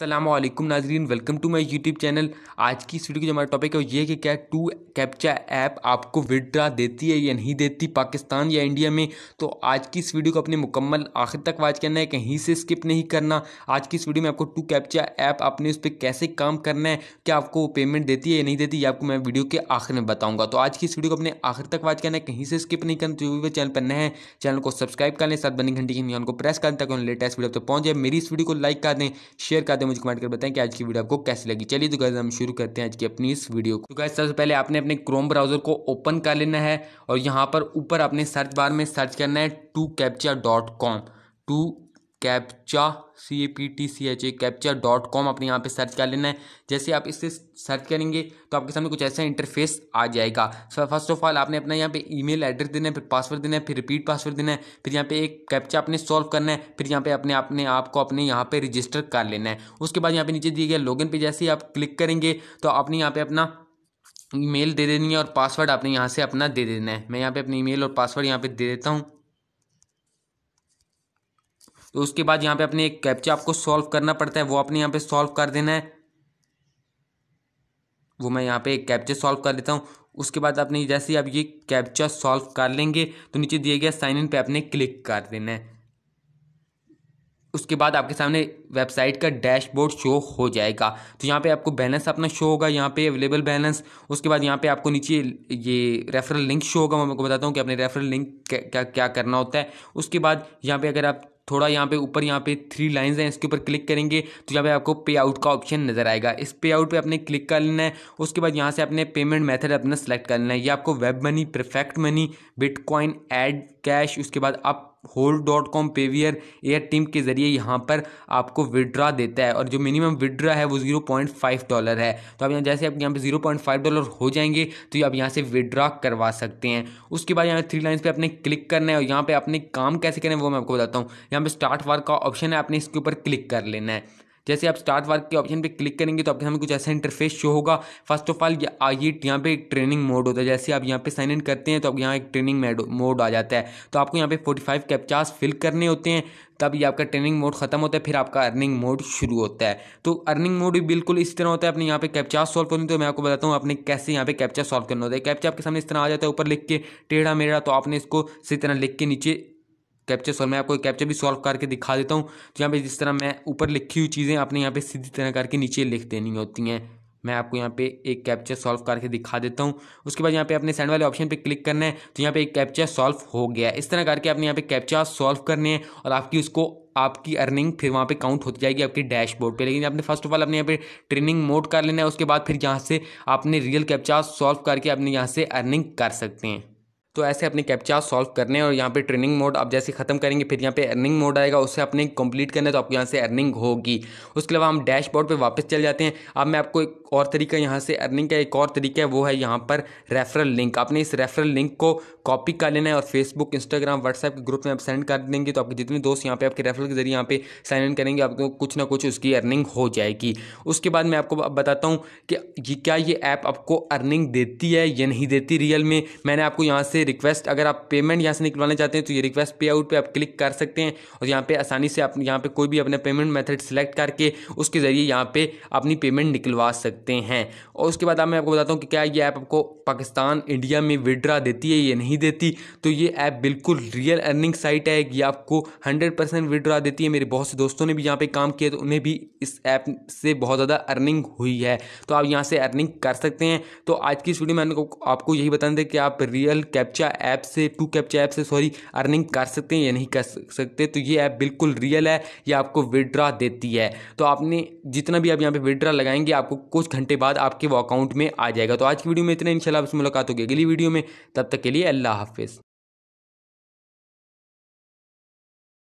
Aslam Nazreen welcome to my YouTube channel आज की इस वीडियो जो हमारा टॉपिक है ये है कि क्या टू कैप्चा ऐप आपको विड्रा देती है या नहीं देती पाकिस्तान या इंडिया में तो आज की इस वीडियो को अपने मुकम्मल आखिर तक वाच करना है कहीं से स्किप नहीं करना आज की इस वीडियो में आपको टू कैप्चा ऐप आपने उस पर कैसे काम करना है क्या आपको पेमेंट देती है या नहीं देती ये आपको मैं वीडियो के आखिर में बताऊँगा तो आज की इस वीडियो को अपने आखिर तक वाच करना है कहीं से स्किप नहीं करना तो जो भी चैनल पर नए हैं चैनल को सब्सक्राइब कर लें साथ बनी घंटी के लिए को प्रेस कर दें ताकि लेटेस्ट वीडियो तक पहुँच जाए मेरी इस वीडियो को लाइक कर दें शेयर कर दें मुझे कमेंट कर बताएं कि आज की वीडियो आपको कैसी लगी चलिए तो गाइज हम शुरू करते हैं आज की अपनी इस वीडियो को तो गाइज सबसे पहले आपने अपने क्रोम ब्राउजर को ओपन कर लेना है और यहाँ पर ऊपर अपने सर्च बार में सर्च करना है two captcha dot com two captcha C A P T C H A captcha dot com अपने यहाँ पे सर्च कर लेना है जैसे आप इससे सर्च करेंगे तो आपके सामने कुछ ऐसा इंटरफेस आ जाएगा सर फर्स्ट ऑफ ऑल आपने अपना यहाँ पे ईमेल एड्रेस देना है फिर पासवर्ड देना है फिर रिपीट पासवर्ड देना है फिर यहाँ पे एक कैप्चा आपने सॉल्व करना है फिर यहाँ पे अपने अपने आपको अपने यहाँ पे रजिस्टर कर लेना है उसके बाद यहाँ पे नीचे दिए गए लॉगिन पे जैसे ही आप क्लिक करेंगे तो आपने यहाँ पे अपना ईमेल दे देनी है और पासवर्ड आपने यहाँ से अपना दे देना है मैं यहाँ पे अपनी ईमेल और पासवर्ड यहाँ पे दे देता हूँ तो उसके बाद यहाँ पे अपने एक कैप्चा आपको सॉल्व करना पड़ता है वो आपने यहाँ पे सॉल्व कर देना है वो मैं यहाँ पे एक कैप्चा सॉल्व कर देता हूँ उसके बाद आपने जैसे आप ये कैप्चा सॉल्व कर लेंगे तो नीचे दिए गए साइन इन पे आपने क्लिक कर देना है उसके बाद आपके सामने वेबसाइट का डैशबोर्ड शो हो जाएगा तो यहाँ पे आपको बैलेंस अपना शो होगा यहाँ पे अवेलेबल बैलेंस उसके बाद यहाँ पे आपको नीचे ये रेफरल लिंक शो होगा मैं आपको बताता हूँ कि अपने रेफरल लिंक क्या क्या करना होता है उसके बाद यहाँ पे अगर आप थोड़ा यहाँ पे ऊपर यहाँ पे थ्री लाइंस हैं इसके ऊपर क्लिक करेंगे तो यहाँ पे आपको पे आउट का ऑप्शन नज़र आएगा इस पे आउट पे आपने क्लिक कर लेना है उसके बाद यहाँ से अपने पेमेंट मेथड अपना सेलेक्ट कर लेना है ये आपको web money perfect money bitcoin ad cash उसके बाद आप hold dot com Payeer air team के ज़रिए यहाँ पर आपको विड्रा देता है और जो मिनिमम विड्रा है वो जीरो पॉइंट फाइव डॉलर है तो आप यहाँ जैसे आप यहाँ पे जीरो पॉइंट फाइव डॉलर हो जाएंगे तो आप यहाँ से विड्रा करवा सकते हैं उसके बाद यहाँ थ्री लाइन्स पर आपने क्लिक करना है और यहाँ पर अपने काम कैसे करें वो मैं आपको बताता हूँ यहाँ पर स्टार्ट वार का ऑप्शन है आपने इसके ऊपर क्लिक कर लेना है जैसे आप स्टार्ट वर्क के ऑप्शन पे क्लिक करेंगे तो आपके सामने कुछ ऐसा इंटरफेस शो होगा फर्स्ट ऑफ ऑल ये यहाँ पे एक ट्रेनिंग मोड होता है जैसे आप यहाँ पे साइन इन करते हैं तो आपके यहाँ एक ट्रेनिंग मोड आ जाता है तो आपको यहाँ पे फोर्टी फाइव कैप्चार्स फिल करने होते हैं तब ये आपका ट्रेनिंग मोड खत्म होता है फिर आपका अर्निंग मोड शुरू होता है तो अर्निंग मोड भी बिल्कुल इस तरह होता है अपने यहाँ पे कैप्चा सॉल्व करनी तो मैं आपको बताता हूँ आपने कैसे यहाँ पे कैप्चा सॉल्व करना होता है कैप्चा आपके सामने इस तरह आ जाता है ऊपर लिख के टेढ़ा मेढ़ा तो आपने इसको इसी तरह लिख के नीचे कैप्चर सॉल्व मैं आपको कैप्चर भी सॉल्व करके दिखा देता हूँ तो यहाँ पे जिस तरह मैं ऊपर लिखी हुई चीज़ें आपने यहाँ पे सीधी तरह करके नीचे लिख देनी होती हैं मैं आपको यहाँ पे एक कैप्चर सॉल्व करके दिखा देता हूँ उसके बाद यहाँ पे अपने सेंड वाले ऑप्शन पे क्लिक करना है तो यहाँ पे एक कैप्चर सॉल्व हो गया इस तरह करके आपने यहाँ पे कैप्चर सॉल्व करने हैं और आपकी उसको आपकी अर्निंग फिर वहाँ पे काउंट होती जाएगी आपके डैशबोर्ड पे लेकिन आपने फर्स्ट ऑफ ऑल अपने यहाँ पे ट्रेनिंग मोड कर लेना है उसके बाद फिर यहाँ से आपने रियल कैप्चा सॉल्व करके अपने यहाँ से अर्निंग कर सकते हैं तो ऐसे अपने कैप्चा सॉल्व करने और यहाँ पे ट्रेनिंग मोड आप जैसे ख़त्म करेंगे फिर यहाँ पे अर्निंग मोड आएगा उससे अपने कंप्लीट करने तो आपको यहाँ से अर्निंग होगी उसके अलावा हम डैशबोर्ड पे वापस चल जाते हैं अब मैं आपको एक और तरीका यहाँ से अर्निंग का एक और तरीका है वो है यहाँ पर रेफरल लिंक आपने इस रेफरल लिंक को कॉपी कर लेना है और फेसबुक इंस्टाग्राम व्हाट्सएप के ग्रुप में आप सेंड कर देंगे तो आपके जितने दोस्त यहाँ पे आपके रेफरल के जरिए यहाँ पे साइन इन करेंगे आपको कुछ ना कुछ उसकी अर्निंग हो जाएगी उसके बाद मैं आपको बताता हूँ कि ये क्या ये ऐप आपको अर्निंग देती है या नहीं देती रियल में मैंने आपको यहाँ से रिक्वेस्ट अगर आप पेमेंट यहाँ से निकलवाना चाहते हैं तो ये रिक्वेस्ट पे आउट पर आप क्लिक कर सकते हैं और यहाँ पर आसानी से आप यहाँ पर कोई भी अपना पेमेंट मैथड सेलेक्ट करके उसके ज़रिए यहाँ पर अपनी पेमेंट निकलवा सकते सकते हैं और उसके बाद अब मैं आपको बताता हूँ कि क्या ये ऐप आपको पाकिस्तान इंडिया में विड्रा देती है या नहीं देती तो ये ऐप बिल्कुल रियल अर्निंग साइट है ये आपको हंड्रेड परसेंट विड्रा देती है मेरे बहुत से दोस्तों ने भी यहाँ पर काम किया तो उन्हें भी इस ऐप से बहुत ज़्यादा अर्निंग हुई है तो आप यहाँ से अर्निंग कर सकते हैं तो आज की इस वीडियो में आपको यही बताने दें कि आप रियल कैप्चा ऐप से टू कैप्चा ऐप से सॉरी अर्निंग कर सकते हैं या नहीं कर सकते तो ये ऐप बिल्कुल रियल है ये आपको विड्रा देती है तो आपने जितना भी आप यहाँ पे विड्रा लगाएंगे आपको कुछ कुछ घंटे बाद आपके अकाउंट में आ जाएगा तो आज की वीडियो में इतना इंशाल्लाह आपसे मुलाकात होगी अगली वीडियो में तब तक के लिए अल्लाह हाफिज़